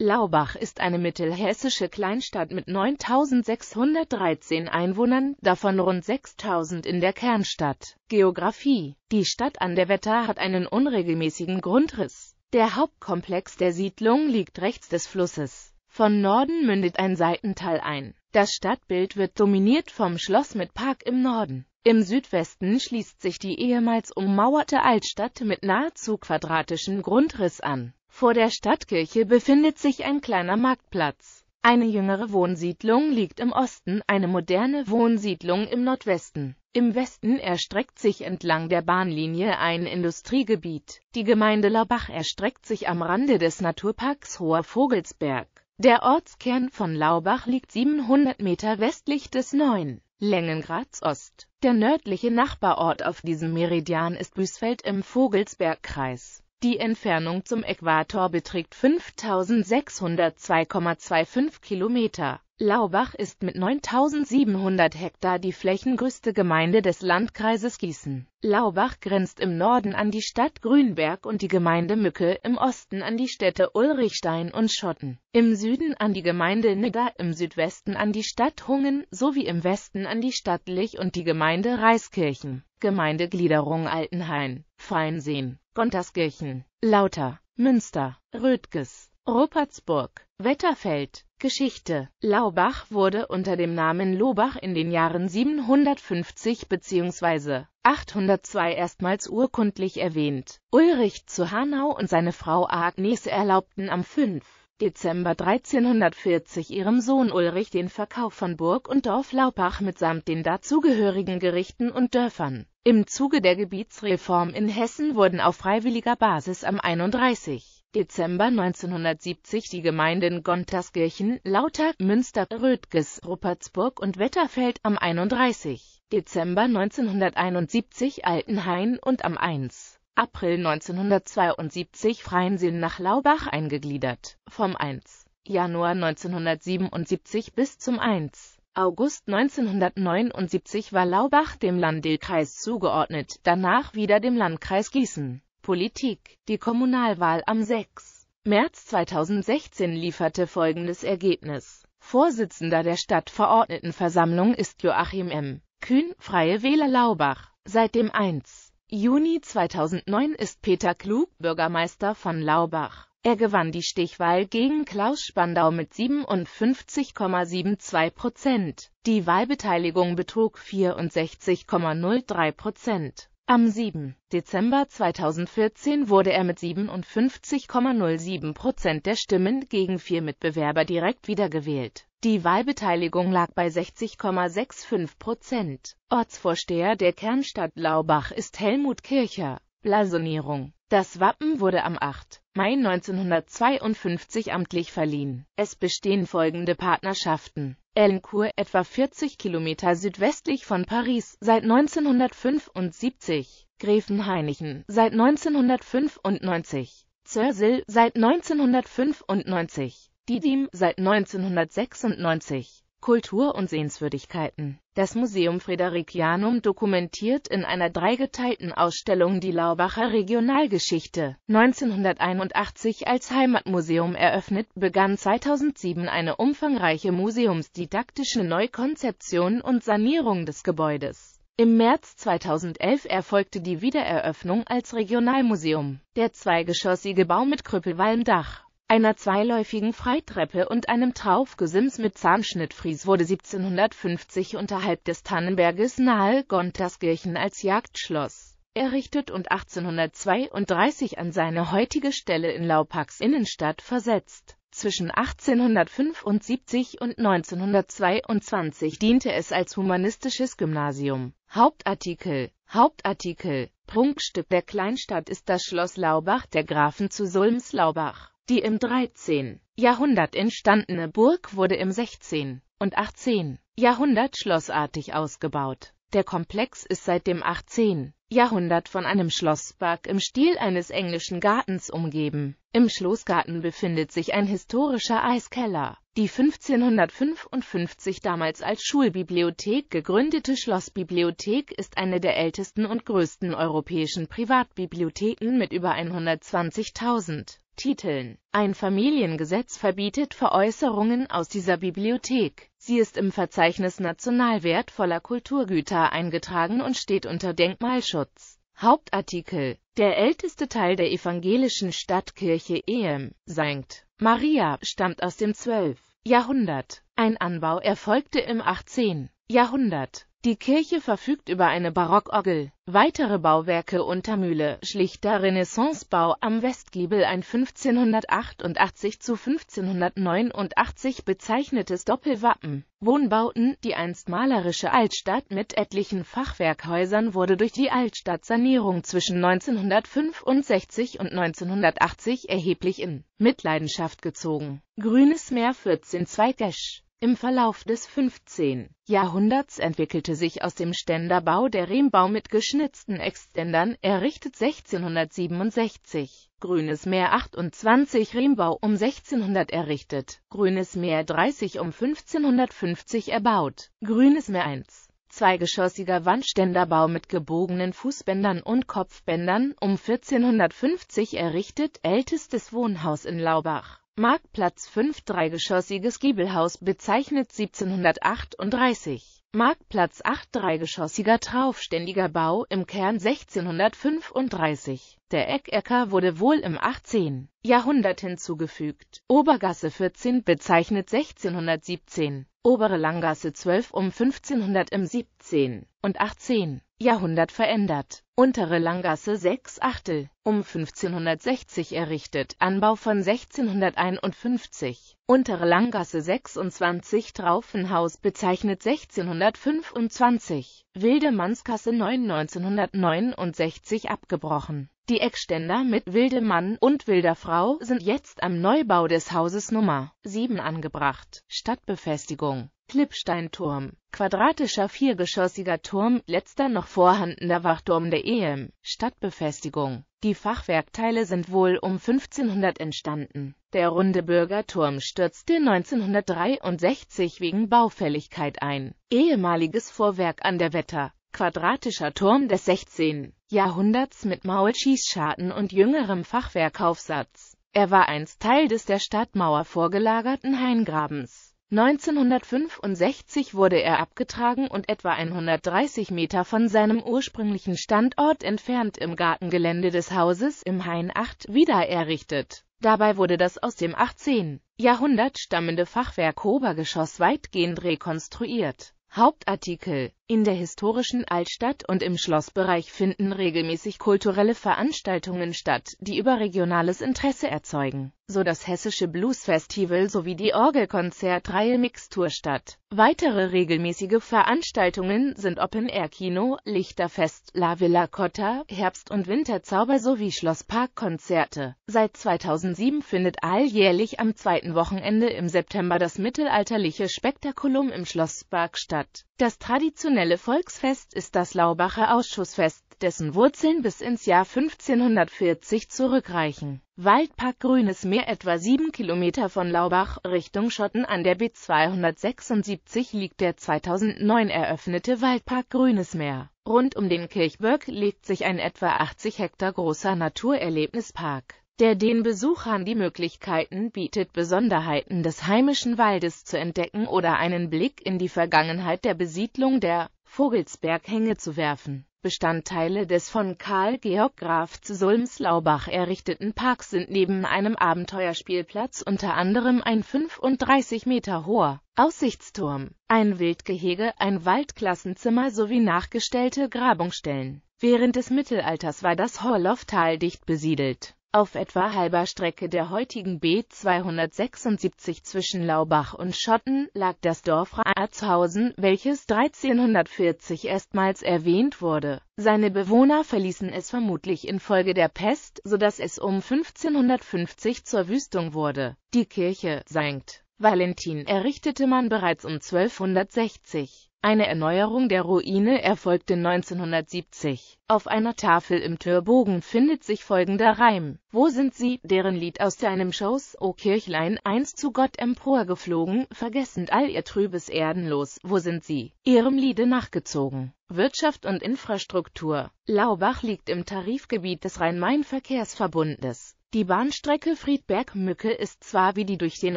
Laubach ist eine mittelhessische Kleinstadt mit 9.613 Einwohnern, davon rund 6.000 in der Kernstadt. Geografie Die Stadt an der Wetter hat einen unregelmäßigen Grundriss. Der Hauptkomplex der Siedlung liegt rechts des Flusses. Von Norden mündet ein Seitental ein. Das Stadtbild wird dominiert vom Schloss mit Park im Norden. Im Südwesten schließt sich die ehemals ummauerte Altstadt mit nahezu quadratischem Grundriss an. Vor der Stadtkirche befindet sich ein kleiner Marktplatz. Eine jüngere Wohnsiedlung liegt im Osten, eine moderne Wohnsiedlung im Nordwesten. Im Westen erstreckt sich entlang der Bahnlinie ein Industriegebiet. Die Gemeinde Laubach erstreckt sich am Rande des Naturparks Hoher Vogelsberg. Der Ortskern von Laubach liegt 700 Meter westlich des neuen Längengrads Ost. Der nördliche Nachbarort auf diesem Meridian ist Büsfeld im Vogelsbergkreis. Die Entfernung zum Äquator beträgt 5602,25 Kilometer. Laubach ist mit 9.700 Hektar die flächengrößte Gemeinde des Landkreises Gießen. Laubach grenzt im Norden an die Stadt Grünberg und die Gemeinde Mücke, im Osten an die Städte Ulrichstein und Schotten, im Süden an die Gemeinde Nidda, im Südwesten an die Stadt Hungen sowie im Westen an die Stadt Lich und die Gemeinde Reiskirchen. Gemeindegliederung Altenhain, Feinseen, Gonterskirchen, Lauter, Münster, Rötges, Ruppertsburg, Wetterfeld, Geschichte. Laubach wurde unter dem Namen Lobach in den Jahren 750 bzw. 802 erstmals urkundlich erwähnt. Ulrich zu Hanau und seine Frau Agnes erlaubten am 5. Dezember 1340 ihrem Sohn Ulrich den Verkauf von Burg und Dorf Laubach mitsamt den dazugehörigen Gerichten und Dörfern. Im Zuge der Gebietsreform in Hessen wurden auf freiwilliger Basis am 31. Dezember 1970 die Gemeinden Gonterskirchen, Lauter, Münster, Rötges, Ruppertsburg und Wetterfeld am 31. Dezember 1971 Altenhain und am 1. April 1972 Freiensinn nach Laubach eingegliedert. Vom 1. Januar 1977 bis zum 1. August 1979 war Laubach dem Landkreis zugeordnet, danach wieder dem Landkreis Gießen. Politik. Die Kommunalwahl am 6. März 2016 lieferte folgendes Ergebnis. Vorsitzender der Stadtverordnetenversammlung ist Joachim M. Kühn, Freie Wähler Laubach. Seit dem 1. Juni 2009 ist Peter Klug Bürgermeister von Laubach. Er gewann die Stichwahl gegen Klaus Spandau mit 57,72 Prozent. Die Wahlbeteiligung betrug 64,03 Prozent. Am 7. Dezember 2014 wurde er mit 57,07 Prozent der Stimmen gegen vier Mitbewerber direkt wiedergewählt. Die Wahlbeteiligung lag bei 60,65 Prozent. Ortsvorsteher der Kernstadt Laubach ist Helmut Kircher. Blasonierung Das Wappen wurde am 8. Mai 1952 amtlich verliehen. Es bestehen folgende Partnerschaften. Elincourt, etwa 40 Kilometer südwestlich von Paris, seit 1975. Gräfenhainichen, seit 1995. Zörsil, seit 1995. Didim, seit 1996. Kultur und Sehenswürdigkeiten. Das Museum Frederikianum dokumentiert in einer dreigeteilten Ausstellung die Laubacher Regionalgeschichte. 1981 als Heimatmuseum eröffnet, begann 2007 eine umfangreiche museumsdidaktische Neukonzeption und Sanierung des Gebäudes. Im März 2011 erfolgte die Wiedereröffnung als Regionalmuseum. Der zweigeschossige Bau mit Krüppelwalmdach einer zweiläufigen Freitreppe und einem Traufgesims mit Zahnschnittfries wurde 1750 unterhalb des Tannenberges nahe Gonterskirchen als Jagdschloss errichtet und 1832 an seine heutige Stelle in Laupacks Innenstadt versetzt. Zwischen 1875 und 1922 diente es als humanistisches Gymnasium. Hauptartikel Hauptartikel Prunkstück der Kleinstadt ist das Schloss Laubach der Grafen zu Sulms-Laubach. Die im 13. Jahrhundert entstandene Burg wurde im 16. und 18. Jahrhundert schlossartig ausgebaut. Der Komplex ist seit dem 18. Jahrhundert von einem Schlosspark im Stil eines englischen Gartens umgeben. Im Schlossgarten befindet sich ein historischer Eiskeller. Die 1555 damals als Schulbibliothek gegründete Schlossbibliothek ist eine der ältesten und größten europäischen Privatbibliotheken mit über 120.000 Titeln. Ein Familiengesetz verbietet Veräußerungen aus dieser Bibliothek. Sie ist im Verzeichnis national wertvoller Kulturgüter eingetragen und steht unter Denkmalschutz. Hauptartikel Der älteste Teil der evangelischen Stadtkirche EM, St. Maria, stammt aus dem 12. Jahrhundert. Ein Anbau erfolgte im 18. Jahrhundert. Die Kirche verfügt über eine Barockorgel. Weitere Bauwerke unter Mühle, schlichter Renaissancebau am Westgiebel ein 1588 zu 1589 bezeichnetes Doppelwappen. Wohnbauten, die einst malerische Altstadt mit etlichen Fachwerkhäusern wurde durch die Altstadtsanierung zwischen 1965 und 1980 erheblich in Mitleidenschaft gezogen. Grünes Meer 14 Zweigesch im Verlauf des 15. Jahrhunderts entwickelte sich aus dem Ständerbau der Rehmbau mit geschnitzten Extendern, errichtet 1667, Grünes Meer 28 Rehmbau um 1600 errichtet, Grünes Meer 30 um 1550 erbaut, Grünes Meer 1 zweigeschossiger Wandständerbau mit gebogenen Fußbändern und Kopfbändern, um 1450 errichtet, ältestes Wohnhaus in Laubach. Marktplatz 5 dreigeschossiges Giebelhaus bezeichnet 1738. Marktplatz 8 dreigeschossiger traufständiger Bau im Kern 1635. Der Eckecker wurde wohl im 18. Jahrhundert hinzugefügt. Obergasse 14 bezeichnet 1617, obere Langgasse 12 um 1500 im 17. und 18. Jahrhundert verändert. Untere Langgasse 6 Achtel, um 1560 errichtet, Anbau von 1651. Untere Langgasse 26 Traufenhaus bezeichnet 1625. Wildemannskasse 9 1969 abgebrochen. Die Eckständer mit Wildemann und Wilderfrau sind jetzt am Neubau des Hauses Nummer 7 angebracht. Stadtbefestigung Klippsteinturm, quadratischer viergeschossiger Turm, letzter noch vorhandener Wachturm der EM, Stadtbefestigung. Die Fachwerkteile sind wohl um 1500 entstanden. Der runde Bürgerturm stürzte 1963 wegen Baufälligkeit ein. Ehemaliges Vorwerk an der Wetter, quadratischer Turm des 16. Jahrhunderts mit Maulschießscharten und jüngerem Fachwerkaufsatz. Er war einst Teil des der Stadtmauer vorgelagerten Heingrabens. 1965 wurde er abgetragen und etwa 130 Meter von seinem ursprünglichen Standort entfernt im Gartengelände des Hauses im Hain 8 wieder errichtet. Dabei wurde das aus dem 18. Jahrhundert stammende Fachwerk Obergeschoss weitgehend rekonstruiert. Hauptartikel in der historischen Altstadt und im Schlossbereich finden regelmäßig kulturelle Veranstaltungen statt, die überregionales Interesse erzeugen, so das Hessische Bluesfestival sowie die Orgelkonzertreihe Mixtur statt. Weitere regelmäßige Veranstaltungen sind Open-Air-Kino, Lichterfest, La Villa Cotta, Herbst- und Winterzauber sowie Schlossparkkonzerte. Seit 2007 findet alljährlich am zweiten Wochenende im September das mittelalterliche Spektakulum im Schlosspark statt. Das traditionelle traditionelle Volksfest ist das Laubacher Ausschussfest, dessen Wurzeln bis ins Jahr 1540 zurückreichen. Waldpark Grünes Meer etwa 7 Kilometer von Laubach Richtung Schotten an der B276 liegt der 2009 eröffnete Waldpark Grünes Meer. Rund um den Kirchberg legt sich ein etwa 80 Hektar großer Naturerlebnispark der den Besuchern die Möglichkeiten bietet, Besonderheiten des heimischen Waldes zu entdecken oder einen Blick in die Vergangenheit der Besiedlung der Vogelsberghänge zu werfen. Bestandteile des von Karl Georg Graf zu Solms-Laubach errichteten Parks sind neben einem Abenteuerspielplatz unter anderem ein 35 Meter hoher Aussichtsturm, ein Wildgehege, ein Waldklassenzimmer sowie nachgestellte Grabungsstellen. Während des Mittelalters war das Horloftal dicht besiedelt auf etwa halber Strecke der heutigen B276 zwischen Laubach und Schotten lag das Dorf Ratshausen, welches 1340 erstmals erwähnt wurde. Seine Bewohner verließen es vermutlich infolge der Pest, so dass es um 1550 zur Wüstung wurde. Die Kirche Sankt. Valentin errichtete man bereits um 1260. Eine Erneuerung der Ruine erfolgte 1970. Auf einer Tafel im Türbogen findet sich folgender Reim. Wo sind sie, deren Lied aus deinem Schoß, o Kirchlein, einst zu Gott emporgeflogen, vergessend all ihr trübes Erdenlos, wo sind sie, ihrem Liede nachgezogen? Wirtschaft und Infrastruktur Laubach liegt im Tarifgebiet des Rhein-Main-Verkehrsverbundes. Die Bahnstrecke Friedberg-Mücke ist zwar wie die durch den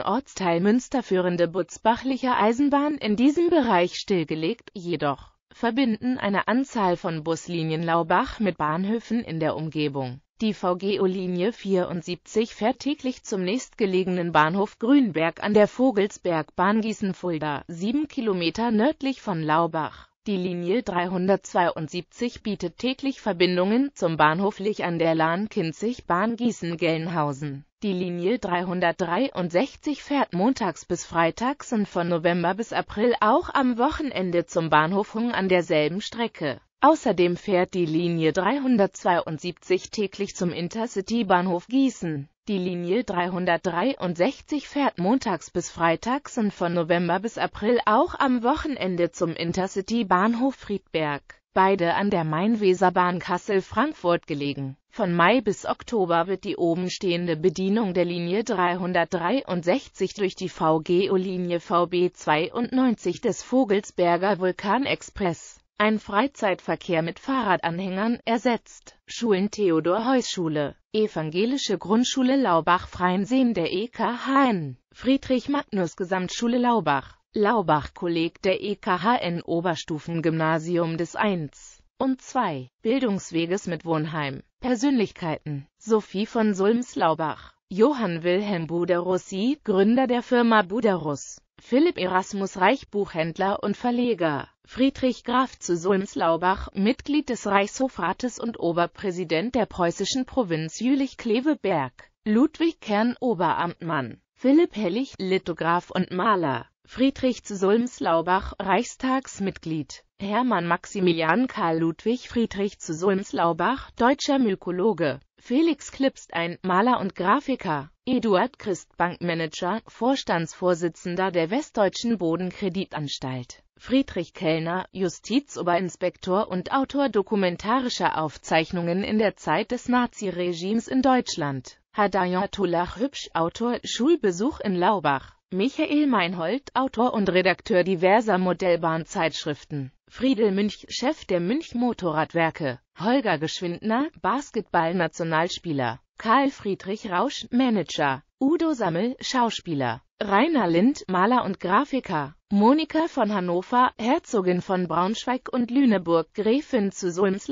Ortsteil Münster führende Butzbachlicher Eisenbahn in diesem Bereich stillgelegt, jedoch verbinden eine Anzahl von Buslinien Laubach mit Bahnhöfen in der Umgebung. Die VGO-Linie 74 fährt täglich zum nächstgelegenen Bahnhof Grünberg an der Vogelsbergbahn Gießen-Fulda, 7 Kilometer nördlich von Laubach. Die Linie 372 bietet täglich Verbindungen zum Bahnhof Lich an der Lahn Kinzig Bahn Gießen-Gelnhausen. Die Linie 363 fährt montags bis freitags und von November bis April auch am Wochenende zum Bahnhof Hung an derselben Strecke. Außerdem fährt die Linie 372 täglich zum Intercity-Bahnhof Gießen. Die Linie 363 fährt montags bis freitags und von November bis April auch am Wochenende zum Intercity-Bahnhof Friedberg, beide an der Main-Weser-Bahn Kassel-Frankfurt gelegen. Von Mai bis Oktober wird die obenstehende Bedienung der Linie 363 durch die VGO-Linie VB 92 des Vogelsberger Vulkanexpress ein Freizeitverkehr mit Fahrradanhängern, ersetzt. Schulen Theodor Heuss Schule, Evangelische Grundschule Laubach-Freinseen der EKHN, Friedrich Magnus Gesamtschule Laubach, Laubach-Kolleg der EKHN Oberstufengymnasium des 1 und 2, Bildungsweges mit Wohnheim, Persönlichkeiten, Sophie von Sulms Laubach, Johann Wilhelm Buderussi, Gründer der Firma Buderus, Philipp Erasmus Reich Buchhändler und Verleger, Friedrich Graf zu Solms-Laubach, Mitglied des Reichshofrates und Oberpräsident der preußischen Provinz Jülich-Kleveberg, Ludwig Kern Oberamtmann, Philipp Hellig, Lithograf und Maler, Friedrich zu Solms-Laubach, Reichstagsmitglied, Hermann Maximilian Karl Ludwig Friedrich zu Solms-Laubach, deutscher Mykologe, Felix Klipstein, Maler und Grafiker, Eduard Christ Bankmanager, Vorstandsvorsitzender der Westdeutschen Bodenkreditanstalt. Friedrich Kellner, Justizoberinspektor und Autor dokumentarischer Aufzeichnungen in der Zeit des Naziregimes in Deutschland. Hadayon Hadayatullah Hübsch, Autor Schulbesuch in Laubach. Michael Meinhold, Autor und Redakteur diverser Modellbahnzeitschriften. Friedel Münch, Chef der Münch Motorradwerke. Holger Geschwindner, Basketball-Nationalspieler. Karl Friedrich Rausch, Manager. Udo Sammel, Schauspieler. Rainer Lind, Maler und Grafiker, Monika von Hannover, Herzogin von Braunschweig und Lüneburg, Gräfin zu solms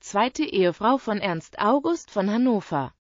zweite Ehefrau von Ernst August von Hannover.